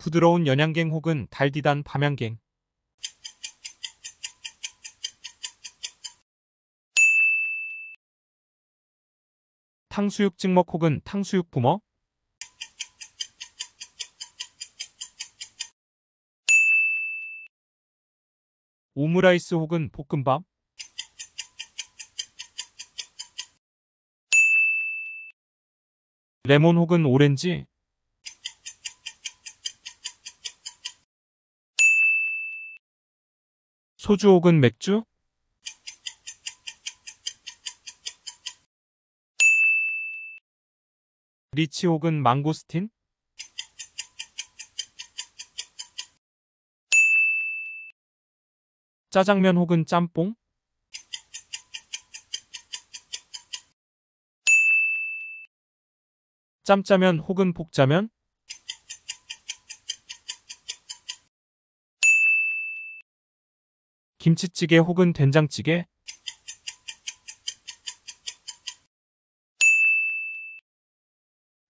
부드러운 연양갱 혹은 달디단 밤양갱 탕수육 찍먹 혹은 탕수육 부먹 오므라이스 혹은 볶음밥 레몬 혹은 오렌지 소주 혹은 맥주? 리치 혹은 망고스틴? 짜장면 혹은 짬뽕? 짬짜면 혹은 볶짜면? 김치찌개 혹은 된장찌개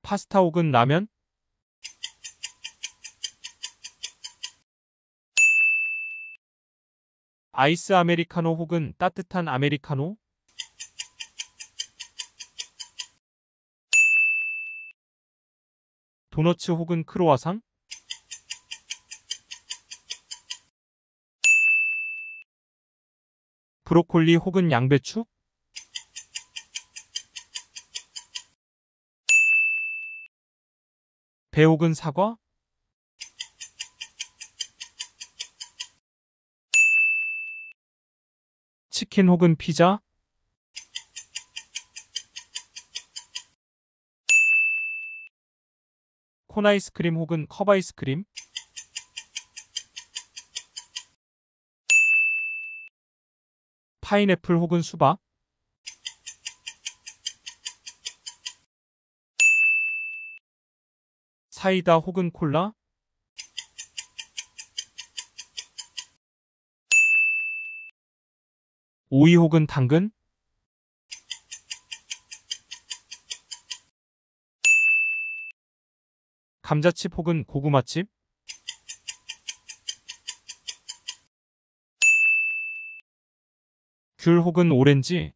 파스타 혹은 라면 아이스 아메리카노 혹은 따뜻한 아메리카노 도너츠 혹은 크로와상 브로콜리 혹은 양배추? 배 혹은 사과? 치킨 혹은 피자? 콘 아이스크림 혹은 컵 아이스크림? 파인애플 혹은 수박 사이다 혹은 콜라 오이 혹은 당근 감자칩 혹은 고구마칩 귤 혹은 오렌지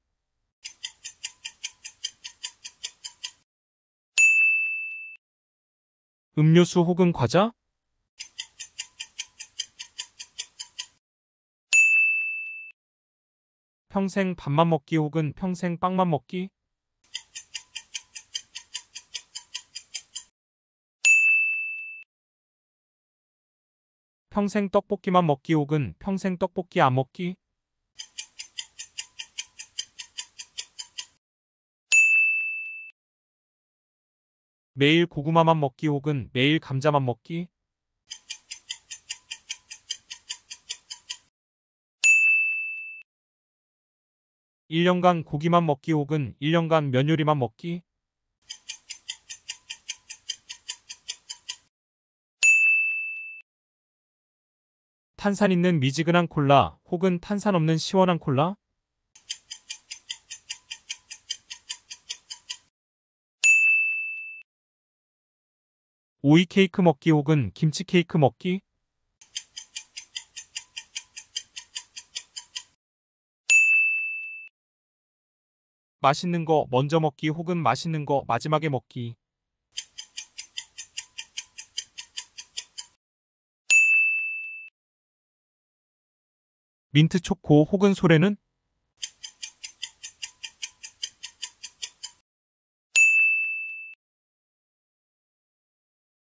음료수 혹은 과자 평생 밥만 먹기 혹은 평생 빵만 먹기 평생 떡볶이만 먹기 혹은 평생 떡볶이 안 먹기 매일 고구마만 먹기 혹은 매일 감자만 먹기 1년간 고기만 먹기 혹은 1년간 면요리만 먹기 탄산 있는 미지근한 콜라 혹은 탄산 없는 시원한 콜라 오이 케이크 먹기 혹은 김치 케이크 먹기 맛있는 거 먼저 먹기 혹은 맛있는 거 마지막에 먹기 민트 초코 혹은 소래는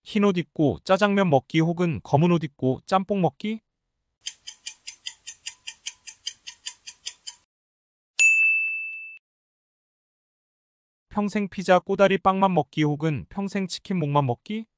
흰옷 입고 짜장면 먹기 혹은 검은 옷 입고 짬뽕 먹기? 평생 피자 꼬다리 빵만 먹기 혹은 평생 치킨 목만 먹기?